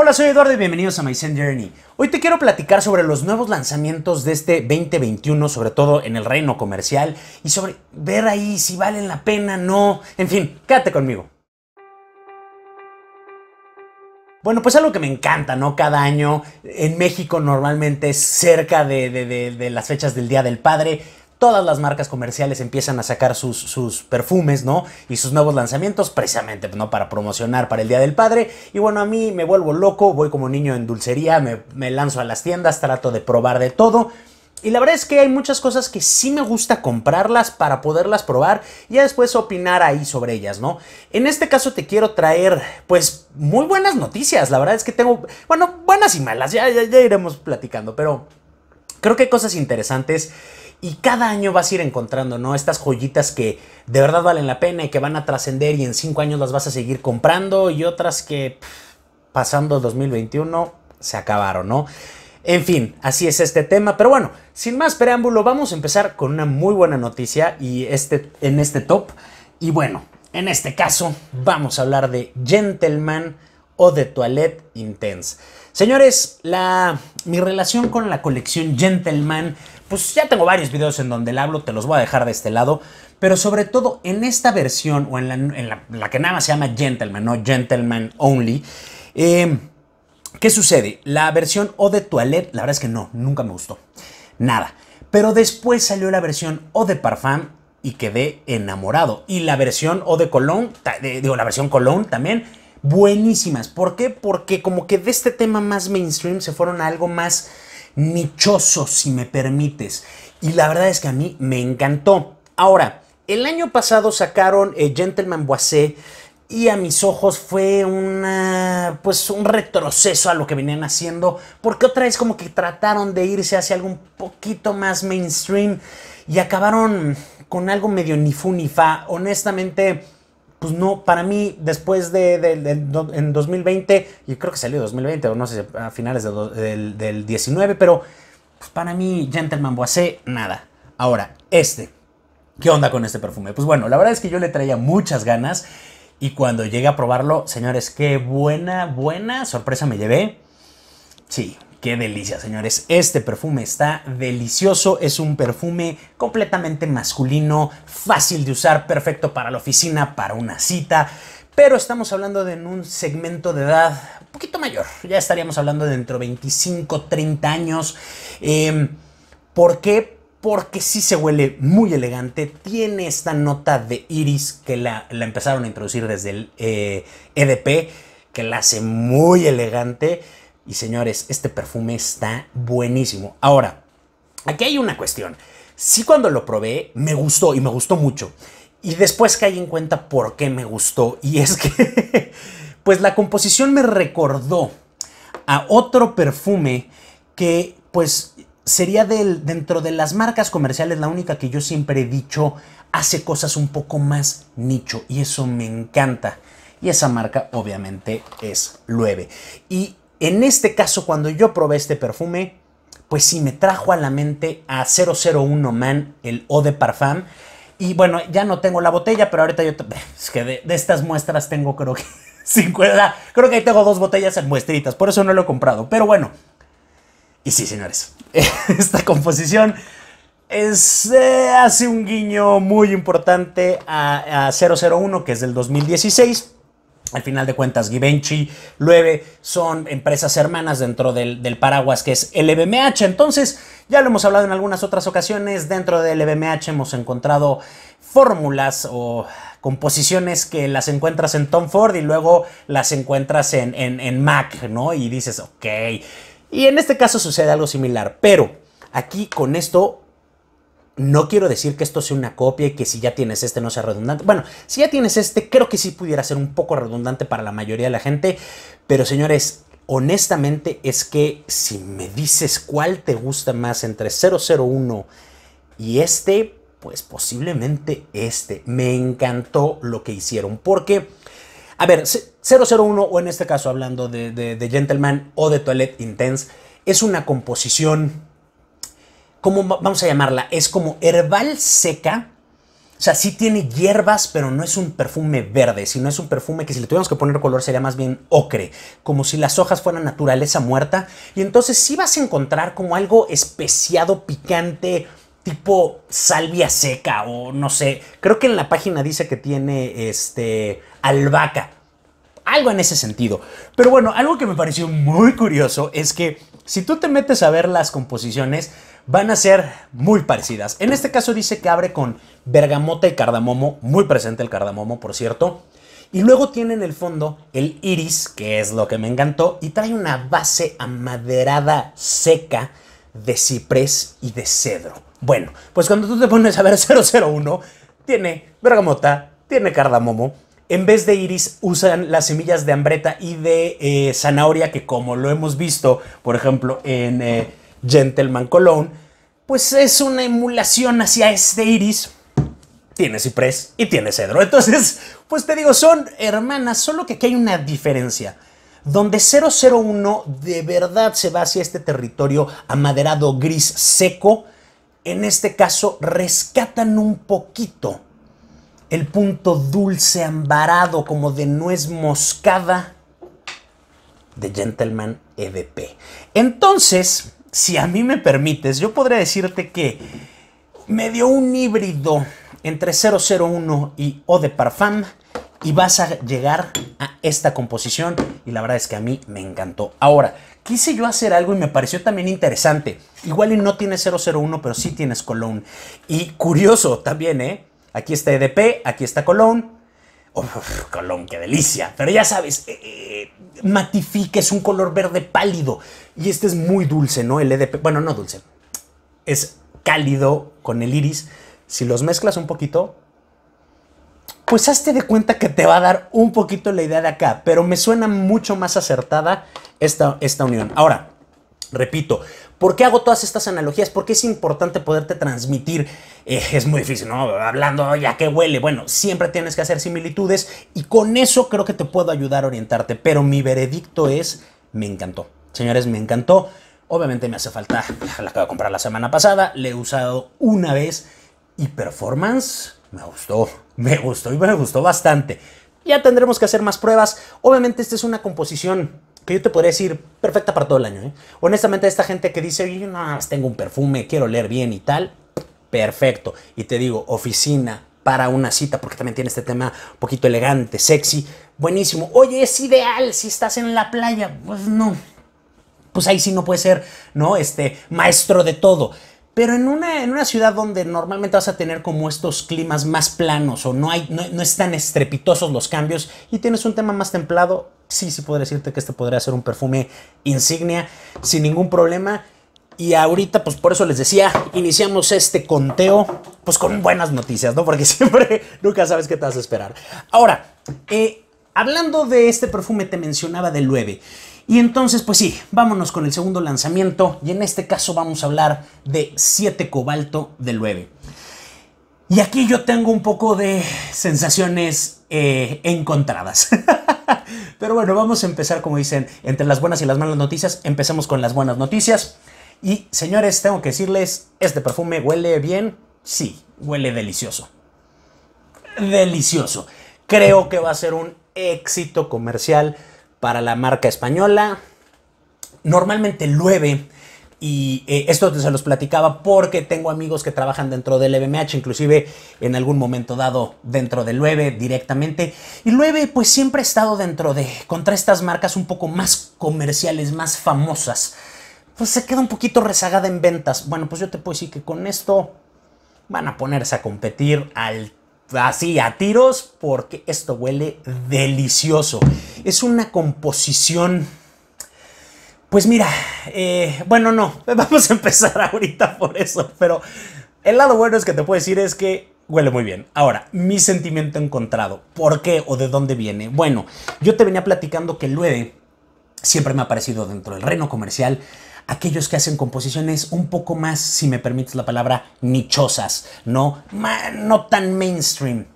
Hola, soy Eduardo y bienvenidos a My Journey. Hoy te quiero platicar sobre los nuevos lanzamientos de este 2021, sobre todo en el reino comercial, y sobre ver ahí si valen la pena, no. En fin, quédate conmigo. Bueno, pues algo que me encanta, ¿no? Cada año en México normalmente es cerca de, las fechas del Día del Padre todas las marcas comerciales empiezan a sacar sus, perfumes, ¿no? Y sus nuevos lanzamientos, precisamente, ¿no? Para promocionar para el Día del Padre. Y bueno, a mí me vuelvo loco, voy como niño en dulcería, me, lanzo a las tiendas, trato de probar de todo. Y la verdad es que hay muchas cosas que sí me gusta comprarlas para poderlas probar y después opinar ahí sobre ellas, ¿no? En este caso te quiero traer, pues, muy buenas noticias. La verdad es que tengo, bueno, buenas y malas, ya, ya iremos platicando, pero creo que hay cosas interesantes y cada año vas a ir encontrando, ¿no? Estas joyitas que de verdad valen la pena y que van a trascender y en cinco años las vas a seguir comprando y otras que pasando 2021 se acabaron, ¿no? En fin, así es este tema, pero bueno, sin más preámbulo, vamos a empezar con una muy buena noticia y este, en este top. Y bueno, en este caso vamos a hablar de Gentleman o de Toilette Intense. Señores, la, mi relación con la colección Gentleman pues ya tengo varios videos en donde le hablo, te los voy a dejar de este lado, pero sobre todo en esta versión o en la, que nada más se llama Gentleman, no Gentleman Only. Em, ¿Qué sucede? La versión O de Toilette, la verdad es que no, nunca me gustó. Nada. Pero después salió la versión O de Parfum y quedé enamorado. Y la versión O de Cologne, digo, la versión Cologne también, buenísimas. ¿Por qué? Porque como que de este tema más mainstream se fueron a algo más nichoso, si me permites. Y la verdad es que a mí me encantó. Ahora, el año pasado sacaron eh, Gentleman Boisé y a mis ojos fue una pues un retroceso a lo que venían haciendo porque otra vez como que trataron de irse hacia algo un poquito más mainstream y acabaron con algo medio ni fu ni fa honestamente pues no, para mí, después de, en 2020, y creo que salió 2020, o no sé, a finales del, 19, pero pues para mí, Gentleman hace nada. Ahora, este, ¿qué onda con este perfume? Pues bueno, la verdad es que yo le traía muchas ganas, y cuando llegué a probarlo, señores, qué buena, buena sorpresa me llevé. Sí, Qué delicia, señores. Este perfume está delicioso. Es un perfume completamente masculino, fácil de usar, perfecto para la oficina, para una cita. Pero estamos hablando de un segmento de edad un poquito mayor. Ya estaríamos hablando de dentro de 25, 30 años. Em, ¿Por qué? Porque sí se huele muy elegante. Tiene esta nota de iris que la, empezaron a introducir desde el EDP, eh, e que la hace muy elegante y señores, este perfume está buenísimo. Ahora, aquí hay una cuestión. Sí cuando lo probé me gustó y me gustó mucho. Y después caí en cuenta por qué me gustó. Y es que, pues la composición me recordó a otro perfume que, pues, sería del, dentro de las marcas comerciales la única que yo siempre he dicho hace cosas un poco más nicho. Y eso me encanta. Y esa marca obviamente es Lueve. Y en este caso, cuando yo probé este perfume, pues sí me trajo a la mente a 001 Man, el Eau de Parfum. Y bueno, ya no tengo la botella, pero ahorita yo... Es que de, estas muestras tengo creo que 50... Ah, creo que ahí tengo dos botellas en muestritas, por eso no lo he comprado. Pero bueno. Y sí, señores, esta composición es, eh, hace un guiño muy importante a, a 001, que es del 2016. Al final de cuentas, Givenchy, Lueve son empresas hermanas dentro del, paraguas que es LVMH. E Entonces, ya lo hemos hablado en algunas otras ocasiones, dentro del LVMH e hemos encontrado fórmulas o composiciones que las encuentras en Tom Ford y luego las encuentras en, en Mac, ¿no? Y dices, ok. Y en este caso sucede algo similar, pero aquí con esto no quiero decir que esto sea una copia y que si ya tienes este no sea redundante. Bueno, si ya tienes este, creo que sí pudiera ser un poco redundante para la mayoría de la gente. Pero señores, honestamente es que si me dices cuál te gusta más entre 001 y este, pues posiblemente este. Me encantó lo que hicieron porque, a ver, 001 o en este caso hablando de, Gentleman o de Toilet Intense, es una composición ¿cómo vamos a llamarla? Es como herbal seca. O sea, sí tiene hierbas, pero no es un perfume verde, sino es un perfume que si le tuviéramos que poner color sería más bien ocre, como si las hojas fueran naturaleza muerta. Y entonces sí vas a encontrar como algo especiado, picante, tipo salvia seca o no sé. Creo que en la página dice que tiene este albahaca. Algo en ese sentido. Pero bueno, algo que me pareció muy curioso es que si tú te metes a ver las composiciones, van a ser muy parecidas. En este caso dice que abre con bergamota y cardamomo, muy presente el cardamomo, por cierto. Y luego tiene en el fondo el iris, que es lo que me encantó, y trae una base amaderada seca de ciprés y de cedro. Bueno, pues cuando tú te pones a ver 001, tiene bergamota, tiene cardamomo, en vez de iris, usan las semillas de hambreta y de eh, zanahoria, que como lo hemos visto, por ejemplo, en eh, Gentleman Cologne, pues es una emulación hacia este iris. Tiene ciprés y tiene cedro. Entonces, pues te digo, son hermanas, solo que aquí hay una diferencia. Donde 001 de verdad se va hacia este territorio amaderado gris seco, en este caso rescatan un poquito el punto dulce ambarado como de nuez moscada de Gentleman EDP. Entonces, si a mí me permites, yo podría decirte que me dio un híbrido entre 001 y O de Parfum y vas a llegar a esta composición y la verdad es que a mí me encantó. Ahora, quise yo hacer algo y me pareció también interesante. Igual y no tienes 001, pero sí tienes Cologne. Y curioso también, ¿eh? Aquí está EDP, aquí está colón, colón qué delicia. Pero ya sabes, eh, eh, matifiques es un color verde pálido. Y este es muy dulce, ¿no? El EDP, bueno, no dulce, es cálido con el iris. Si los mezclas un poquito, pues hazte de cuenta que te va a dar un poquito la idea de acá, pero me suena mucho más acertada esta, esta unión. Ahora, repito, ¿por qué hago todas estas analogías? Porque es importante poderte transmitir. Eh, es muy difícil, ¿no? Hablando, ya que huele. Bueno, siempre tienes que hacer similitudes y con eso creo que te puedo ayudar a orientarte, pero mi veredicto es, me encantó. Señores, me encantó. Obviamente me hace falta, la acabo de comprar la semana pasada, le he usado una vez y performance me gustó, me gustó y me gustó bastante. Ya tendremos que hacer más pruebas. Obviamente esta es una composición que yo te podría decir perfecta para todo el año. ¿eh? Honestamente, esta gente que dice, yo nada más tengo un perfume, quiero leer bien y tal, perfecto. Y te digo, oficina para una cita, porque también tiene este tema un poquito elegante, sexy, buenísimo. Oye, es ideal si estás en la playa. Pues no, pues ahí sí no puede ser, ¿no? Este, maestro de todo. Pero en una, en una ciudad donde normalmente vas a tener como estos climas más planos o no, hay, no, es tan estrepitosos los cambios y tienes un tema más templado, sí, sí podría decirte que este podría ser un perfume insignia sin ningún problema. Y ahorita, pues por eso les decía, iniciamos este conteo, pues con buenas noticias, ¿no? Porque siempre, nunca sabes qué te vas a esperar. Ahora, eh, hablando de este perfume, te mencionaba del 9. Y entonces, pues sí, vámonos con el segundo lanzamiento y en este caso vamos a hablar de 7 cobalto del 9. Y aquí yo tengo un poco de sensaciones eh, encontradas. Pero bueno, vamos a empezar, como dicen, entre las buenas y las malas noticias. Empecemos con las buenas noticias. Y señores, tengo que decirles, este perfume huele bien. Sí, huele delicioso. Delicioso. Creo que va a ser un éxito comercial para la marca española. Normalmente Lueve, y eh, esto se los platicaba porque tengo amigos que trabajan dentro del LVMH, e inclusive en algún momento dado dentro del Lueve directamente. Y Lueve pues siempre ha estado dentro de, contra estas marcas un poco más comerciales, más famosas. Pues se queda un poquito rezagada en ventas. Bueno, pues yo te puedo decir que con esto van a ponerse a competir al así a tiros porque esto huele delicioso. Es una composición... Pues mira, eh, bueno, no, vamos a empezar ahorita por eso, pero el lado bueno es que te puedo decir es que huele muy bien. Ahora, mi sentimiento encontrado, ¿por qué o de dónde viene? Bueno, yo te venía platicando que el siempre me ha parecido dentro del reino comercial aquellos que hacen composiciones un poco más, si me permites la palabra, nichosas, ¿no? no tan mainstream.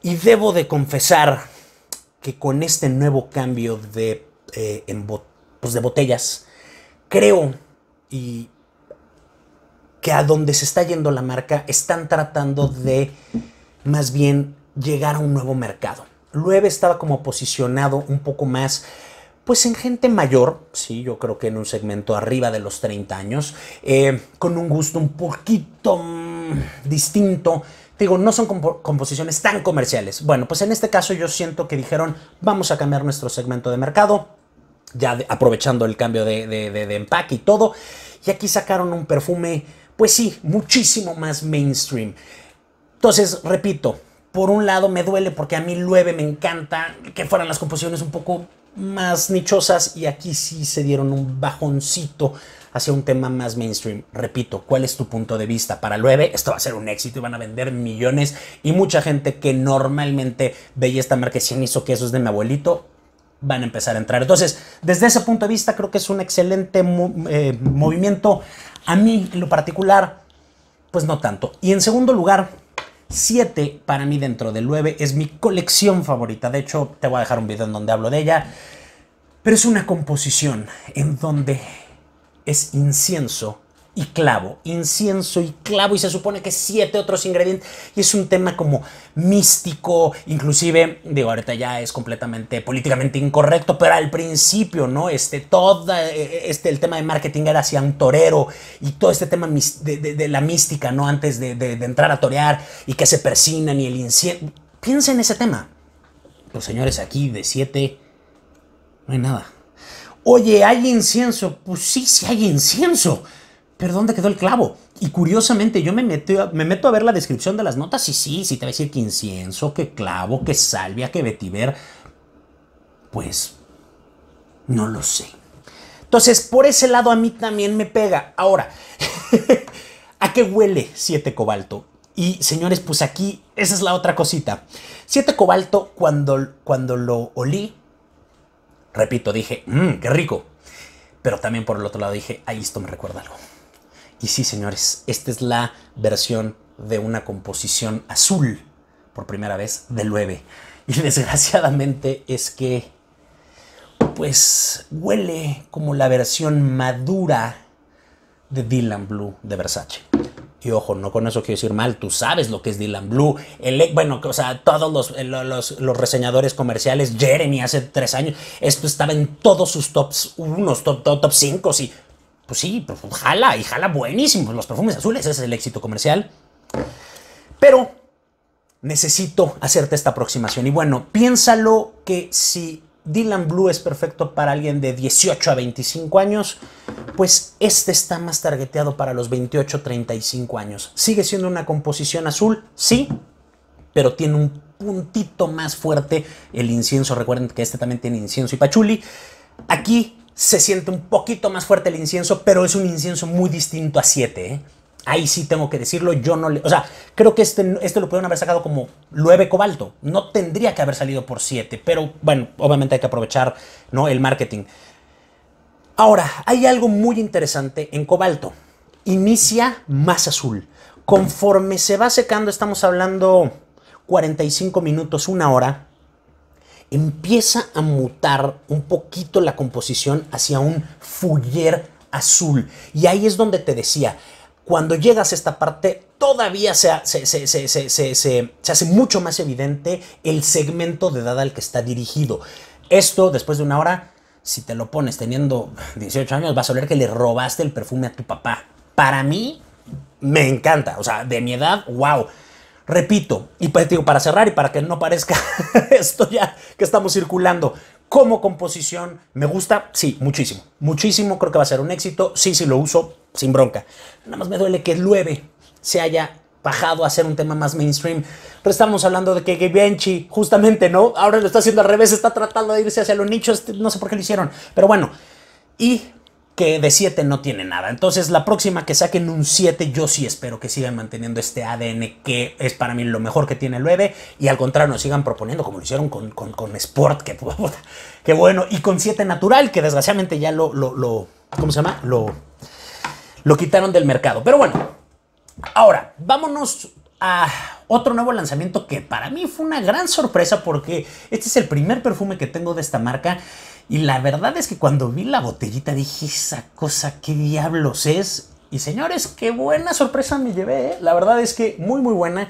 Y debo de confesar que con este nuevo cambio de, eh, pues, de botellas, creo y que a donde se está yendo la marca están tratando de más bien llegar a un nuevo mercado. Lueve estaba como posicionado un poco más pues en gente mayor, sí, yo creo que en un segmento arriba de los 30 años, eh, con un gusto un poquito mm, distinto. Digo, no son composiciones tan comerciales. Bueno, pues en este caso yo siento que dijeron, vamos a cambiar nuestro segmento de mercado, ya aprovechando el cambio de, de, empaque y todo. Y aquí sacaron un perfume, pues sí, muchísimo más mainstream. Entonces, repito, por un lado me duele porque a mí 9 me encanta que fueran las composiciones un poco más nichosas y aquí sí se dieron un bajoncito hacia un tema más mainstream. Repito, ¿cuál es tu punto de vista? Para Lueve esto va a ser un éxito y van a vender millones y mucha gente que normalmente veía esta marca y hizo que eso es de mi abuelito van a empezar a entrar. Entonces, desde ese punto de vista creo que es un excelente eh, movimiento. A mí, en lo particular, pues no tanto. Y en segundo lugar, 7 para mí dentro del 9 es mi colección favorita. De hecho, te voy a dejar un video en donde hablo de ella. Pero es una composición en donde es incienso y clavo, incienso y clavo, y se supone que siete otros ingredientes. Y es un tema como místico, inclusive, digo, ahorita ya es completamente políticamente incorrecto, pero al principio, ¿no? Este, todo eh, este, el tema de marketing era hacia un torero y todo este tema de, la mística, ¿no? Antes de, entrar a torear y que se persinan y el incienso. Piensa en ese tema. Los señores aquí de siete, no hay nada. Oye, ¿hay incienso? Pues sí, sí hay incienso pero ¿dónde quedó el clavo? Y curiosamente yo me, me meto a ver la descripción de las notas y sí, sí te va a decir que incienso, que clavo, que salvia, que vetiver. Pues no lo sé. Entonces, por ese lado a mí también me pega. Ahora, ¿a qué huele 7 cobalto? Y señores, pues aquí, esa es la otra cosita. 7 cobalto, cuando, cuando lo olí, repito, dije, mmm, qué rico. Pero también por el otro lado dije, ahí esto me recuerda algo. Y sí, señores, esta es la versión de una composición azul, por primera vez, de Lueve. Y desgraciadamente es que, pues, huele como la versión madura de Dylan Blue de Versace. Y ojo, no con eso quiero decir mal, tú sabes lo que es Dylan Blue. bueno, o sea, todos los, reseñadores comerciales, Jeremy hace tres años, esto estaba en todos sus tops unos, top, top, top cinco, sí pues sí, pues, jala y jala buenísimo. Los perfumes azules, ese es el éxito comercial. Pero necesito hacerte esta aproximación. Y bueno, piénsalo que si Dylan Blue es perfecto para alguien de 18 a 25 años, pues este está más targeteado para los 28 a 35 años. Sigue siendo una composición azul, sí, pero tiene un puntito más fuerte el incienso. Recuerden que este también tiene incienso y pachuli. Aquí se siente un poquito más fuerte el incienso, pero es un incienso muy distinto a 7. ¿eh? Ahí sí tengo que decirlo, yo no le... O sea, creo que este, este lo pudieron haber sacado como 9 cobalto. No tendría que haber salido por 7, pero bueno, obviamente hay que aprovechar ¿no? el marketing. Ahora, hay algo muy interesante en cobalto. Inicia más azul. Conforme se va secando, estamos hablando 45 minutos, una hora, empieza a mutar un poquito la composición hacia un fuller azul. Y ahí es donde te decía, cuando llegas a esta parte todavía se, se, hace mucho más evidente el segmento de edad al que está dirigido. Esto, después de una hora, si te lo pones teniendo 18 años, vas a oler que le robaste el perfume a tu papá. Para mí, me encanta. O sea, de mi edad, wow. Repito, y pues digo, para cerrar y para que no parezca esto ya que estamos circulando, como composición me gusta, sí, muchísimo, muchísimo, creo que va a ser un éxito, sí, sí lo uso, sin bronca. Nada más me duele que el 9 se haya bajado a ser un tema más mainstream. Pero estábamos hablando de que Givenchy, justamente, ¿no? Ahora lo está haciendo al revés, está tratando de irse hacia los nichos, este, no sé por qué lo hicieron, pero bueno. Y que de 7 no tiene nada. Entonces la próxima que saquen un 7 yo sí espero que sigan manteniendo este ADN que es para mí lo mejor que tiene el 9 y al contrario nos sigan proponiendo como lo hicieron con, Sport, que, bueno, y con 7 natural que desgraciadamente ya lo, lo, ¿cómo se llama? Lo, lo quitaron del mercado. Pero bueno, ahora vámonos a otro nuevo lanzamiento que para mí fue una gran sorpresa porque este es el primer perfume que tengo de esta marca y la verdad es que cuando vi la botellita dije, esa cosa, ¿qué diablos es? Y señores, qué buena sorpresa me llevé. ¿eh? La verdad es que muy, muy buena.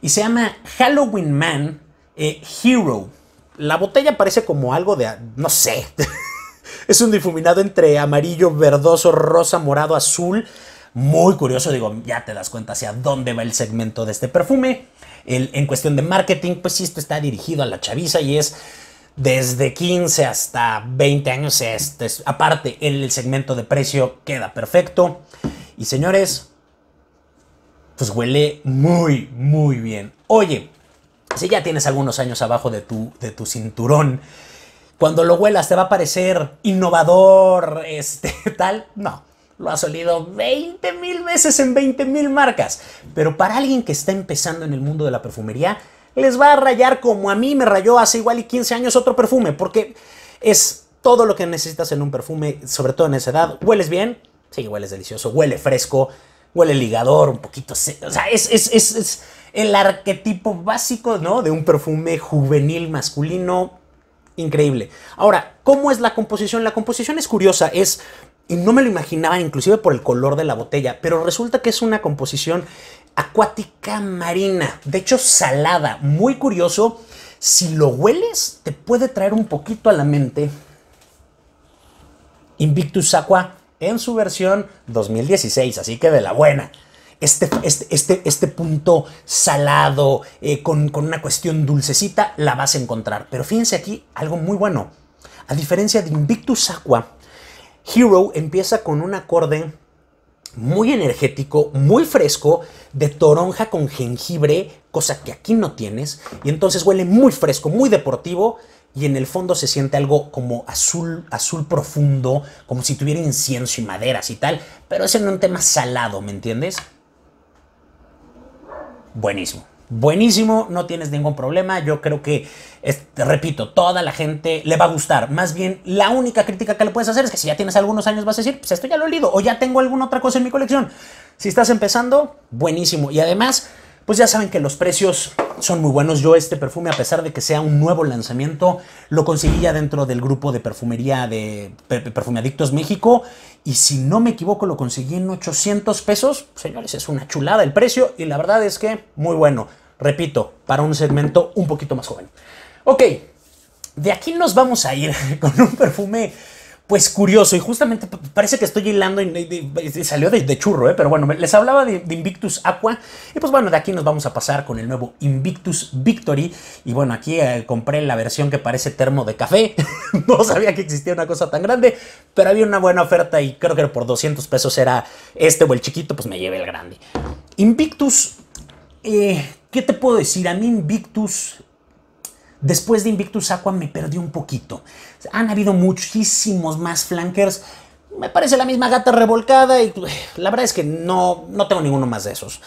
Y se llama Halloween Man eh, Hero. La botella parece como algo de, no sé, es un difuminado entre amarillo, verdoso, rosa, morado, azul. Muy curioso, digo, ya te das cuenta hacia dónde va el segmento de este perfume. en cuestión de marketing, pues sí, esto está dirigido a la chaviza y es desde 15 hasta 20 años. Este, aparte, el segmento de precio queda perfecto. Y señores, pues huele muy, muy bien. Oye, si ya tienes algunos años abajo de tu, de tu cinturón, cuando lo huelas te va a parecer innovador, este, tal. No, lo has olido 20 mil veces en 20 mil marcas. Pero para alguien que está empezando en el mundo de la perfumería, les va a rayar como a mí me rayó hace igual y 15 años otro perfume, porque es todo lo que necesitas en un perfume, sobre todo en esa edad. Hueles bien, sí, hueles delicioso, huele fresco, huele ligador, un poquito, o sea, es, es el arquetipo básico, ¿no? De un perfume juvenil masculino increíble. Ahora, ¿cómo es la composición? La composición es curiosa, es y no me lo imaginaba inclusive por el color de la botella, pero resulta que es una composición acuática marina, de hecho salada, muy curioso. Si lo hueles, te puede traer un poquito a la mente Invictus Aqua en su versión 2016, así que de la buena. Este, este, este, este punto salado, eh, con, con una cuestión dulcecita, la vas a encontrar. Pero fíjense aquí algo muy bueno. A diferencia de Invictus Aqua, Hero empieza con un acorde muy energético, muy fresco, de toronja con jengibre, cosa que aquí no tienes, y entonces huele muy fresco, muy deportivo, y en el fondo se siente algo como azul, azul profundo, como si tuviera incienso y maderas y tal, pero es en un tema salado, ¿me entiendes? Buenísimo buenísimo, no tienes ningún problema. Yo creo que, repito, toda la gente le va a gustar. Más bien, la única crítica que le puedes hacer es que si ya tienes algunos años vas a decir, pues esto ya lo he leído o ya tengo alguna otra cosa en mi colección. Si estás empezando, buenísimo. Y además, pues ya saben que los precios son muy buenos. Yo este perfume, a pesar de que sea un nuevo lanzamiento, lo conseguí ya dentro del grupo de perfumería de Adictos México. Y si no me equivoco, lo conseguí en 800 pesos. Señores, es una chulada el precio y la verdad es que muy bueno. Repito, para un segmento un poquito más joven. Ok, de aquí nos vamos a ir con un perfume pues curioso, y justamente parece que estoy hilando y, salió de, churro, ¿eh? pero bueno, les hablaba de, Invictus Aqua, y pues bueno, de aquí nos vamos a pasar con el nuevo Invictus Victory, y bueno, aquí eh, compré la versión que parece termo de café, no sabía que existía una cosa tan grande, pero había una buena oferta y creo que por 200 pesos era este o el chiquito, pues me llevé el grande. Invictus, eh, ¿qué te puedo decir? A mí Invictus Después de Invictus Aqua me perdí un poquito. Han habido muchísimos más flankers. Me parece la misma gata revolcada y la verdad es que no, no tengo ninguno más de esos.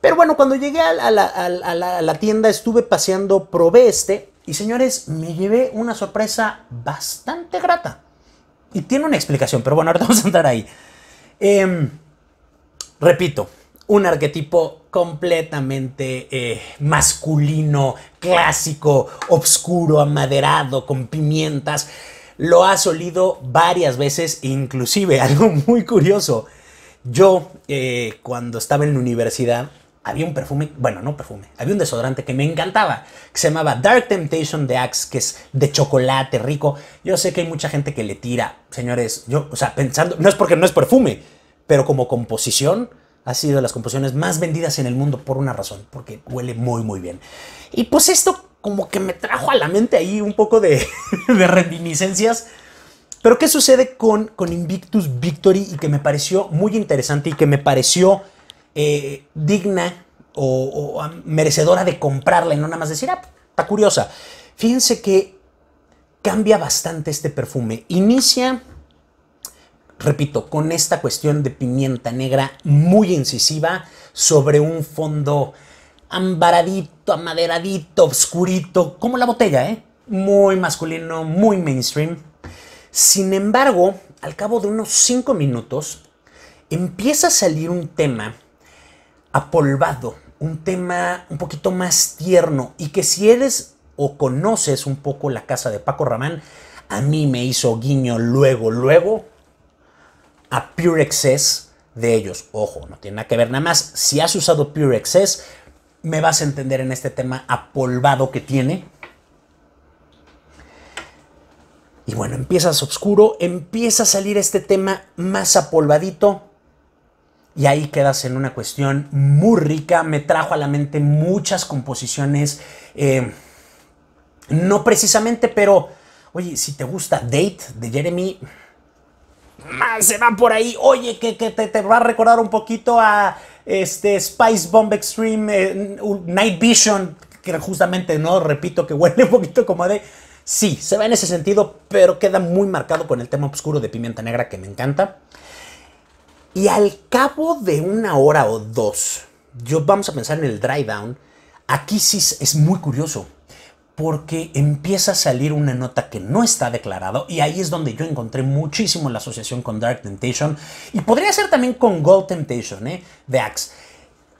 Pero bueno, cuando llegué a la, tienda estuve paseando, probé este y señores, me llevé una sorpresa bastante grata. Y tiene una explicación, pero bueno, ahora vamos a andar ahí. Em, repito, un arquetipo completamente eh, masculino, clásico, obscuro, amaderado, con pimientas. Lo ha solido varias veces, inclusive algo muy curioso. Yo, eh, cuando estaba en la universidad, había un perfume, bueno, no perfume, había un desodorante que me encantaba, que se llamaba Dark Temptation de Axe, que es de chocolate rico. Yo sé que hay mucha gente que le tira, señores, yo, o sea, pensando, no es porque no es perfume, pero como composición, ha sido de las composiciones más vendidas en el mundo por una razón, porque huele muy, muy bien. Y pues esto como que me trajo a la mente ahí un poco de, reminiscencias. Pero ¿qué sucede con, Invictus Victory y que me pareció muy interesante y que me pareció eh, digna o, o, merecedora de comprarla y no nada más decir, ah, está curiosa? Fíjense que cambia bastante este perfume. Inicia repito, con esta cuestión de pimienta negra muy incisiva sobre un fondo ambaradito, amaderadito, oscurito, como la botella, ¿eh? Muy masculino, muy mainstream. Sin embargo, al cabo de unos cinco minutos, empieza a salir un tema apolvado, un tema un poquito más tierno y que si eres o conoces un poco la casa de Paco Ramán, a mí me hizo guiño luego, luego a Pure Excess de ellos. Ojo, no tiene nada que ver nada más. Si has usado Pure Excess, me vas a entender en este tema apolvado que tiene. Y bueno, empiezas oscuro, empieza a salir este tema más apolvadito. Y ahí quedas en una cuestión muy rica. Me trajo a la mente muchas composiciones. Eh, no precisamente, pero, oye, si te gusta Date de Jeremy, se van por ahí. Oye, que, te, va a recordar un poquito a este Spice Bomb Extreme, eh, Night Vision, que justamente no, repito, que huele un poquito como de... Sí, se va en ese sentido, pero queda muy marcado con el tema oscuro de Pimienta Negra que me encanta. Y al cabo de una hora o dos, yo vamos a pensar en el dry down. Aquí sí es muy curioso porque empieza a salir una nota que no está declarado y ahí es donde yo encontré muchísimo la asociación con Dark Temptation y podría ser también con Gold Temptation ¿eh? de Axe.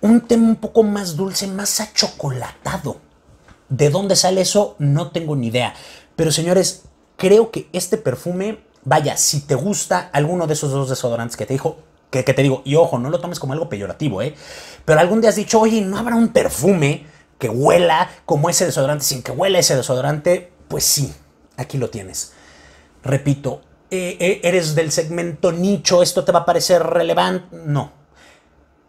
Un tema un poco más dulce, más achocolatado. ¿De dónde sale eso? No tengo ni idea. Pero señores, creo que este perfume, vaya, si te gusta alguno de esos dos desodorantes que te dijo, que, que te digo, y ojo, no lo tomes como algo peyorativo, ¿eh? Pero algún día has dicho, oye, ¿no habrá un perfume? que huela como ese desodorante, sin que huela ese desodorante, pues sí, aquí lo tienes. Repito, eh, eh, eres del segmento nicho, esto te va a parecer relevante, no.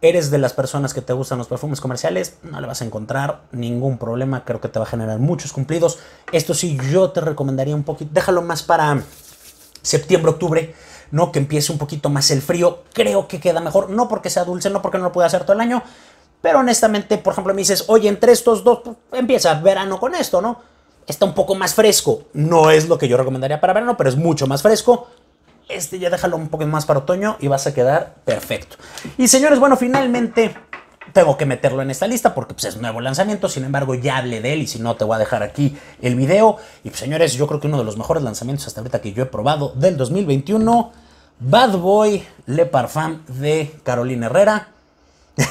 Eres de las personas que te gustan los perfumes comerciales, no le vas a encontrar ningún problema, creo que te va a generar muchos cumplidos. Esto sí, yo te recomendaría un poquito, déjalo más para septiembre, octubre, ¿no? Que empiece un poquito más el frío, creo que queda mejor, no porque sea dulce, no porque no lo pueda hacer todo el año, pero honestamente, por ejemplo, me dices, oye, entre estos dos, pues, empieza verano con esto, ¿no? Está un poco más fresco. No es lo que yo recomendaría para verano, pero es mucho más fresco. Este ya déjalo un poco más para otoño y vas a quedar perfecto. Y señores, bueno, finalmente tengo que meterlo en esta lista porque pues, es nuevo lanzamiento. Sin embargo, ya hablé de él y si no, te voy a dejar aquí el video. Y pues, señores, yo creo que uno de los mejores lanzamientos hasta ahorita que yo he probado del 2021, Bad Boy Le Parfum de Carolina Herrera.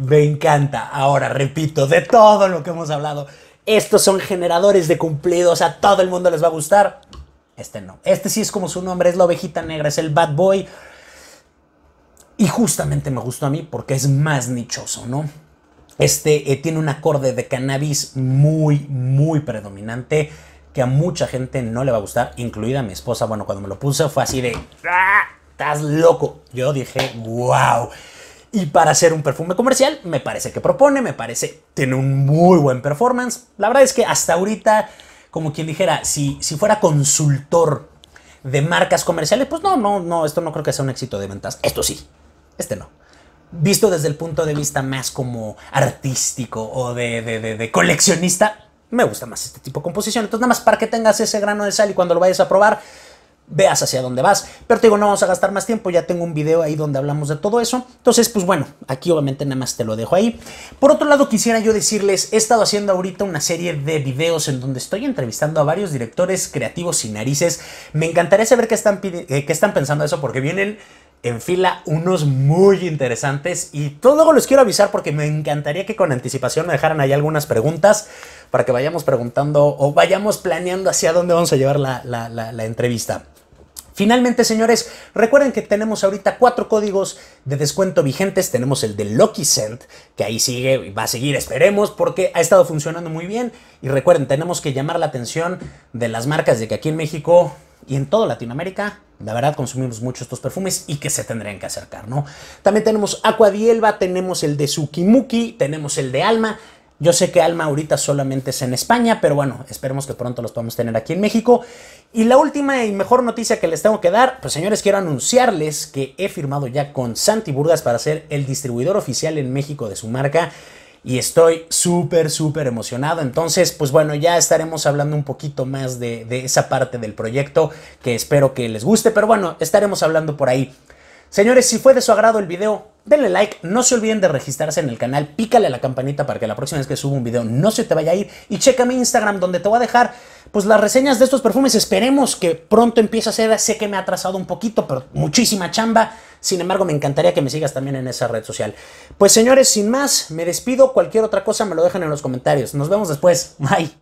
Me encanta. Ahora, repito, de todo lo que hemos hablado, estos son generadores de cumplidos, a todo el mundo les va a gustar. Este no. Este sí es como su nombre, es la ovejita negra, es el bad boy. Y justamente me gustó a mí porque es más nichoso, ¿no? Este eh, tiene un acorde de cannabis muy, muy predominante que a mucha gente no le va a gustar, incluida mi esposa. Bueno, cuando me lo puse fue así de, ah, ¡Estás loco! Yo dije, wow. Y para hacer un perfume comercial, me parece que propone, me parece, tiene un muy buen performance. La verdad es que hasta ahorita, como quien dijera, si, si fuera consultor de marcas comerciales, pues no, no, no, esto no creo que sea un éxito de ventas. Esto sí, este no. Visto desde el punto de vista más como artístico o de, de coleccionista, me gusta más este tipo de composición. Entonces, nada más para que tengas ese grano de sal y cuando lo vayas a probar, veas hacia dónde vas. Pero te digo, no vamos a gastar más tiempo, ya tengo un video ahí donde hablamos de todo eso. Entonces, pues bueno, aquí obviamente nada más te lo dejo ahí. Por otro lado, quisiera yo decirles, he estado haciendo ahorita una serie de videos en donde estoy entrevistando a varios directores creativos sin narices. Me encantaría saber qué están, eh, están pensando de eso porque vienen en fila unos muy interesantes y todo les quiero avisar porque me encantaría que con anticipación me dejaran ahí algunas preguntas para que vayamos preguntando o vayamos planeando hacia dónde vamos a llevar la entrevista. Finalmente, señores, recuerden que tenemos ahorita cuatro códigos de descuento vigentes. Tenemos el de Lucky que ahí sigue y va a seguir, esperemos, porque ha estado funcionando muy bien. Y recuerden, tenemos que llamar la atención de las marcas de que aquí en México y en toda Latinoamérica, la verdad, consumimos mucho estos perfumes y que se tendrían que acercar, ¿no? También tenemos Aqua tenemos el de Sukimuki, tenemos el de Alma. Yo sé que Alma ahorita solamente es en España, pero bueno, esperemos que pronto los podamos tener aquí en México. Y la última y mejor noticia que les tengo que dar, pues señores, quiero anunciarles que he firmado ya con Santi Burgas para ser el distribuidor oficial en México de su marca. Y estoy súper, súper emocionado. Entonces, pues bueno, ya estaremos hablando un poquito más de, de esa parte del proyecto que espero que les guste. Pero bueno, estaremos hablando por ahí. Señores, si fue de su agrado el video, denle like, no se olviden de registrarse en el canal, pícale a la campanita para que la próxima vez que suba un video no se te vaya a ir y checa mi Instagram donde te voy a dejar pues las reseñas de estos perfumes. Esperemos que pronto empiece a ser. sé que me ha atrasado un poquito, pero muchísima chamba. Sin embargo, me encantaría que me sigas también en esa red social. Pues señores, sin más, me despido. Cualquier otra cosa me lo dejan en los comentarios. Nos vemos después. Bye.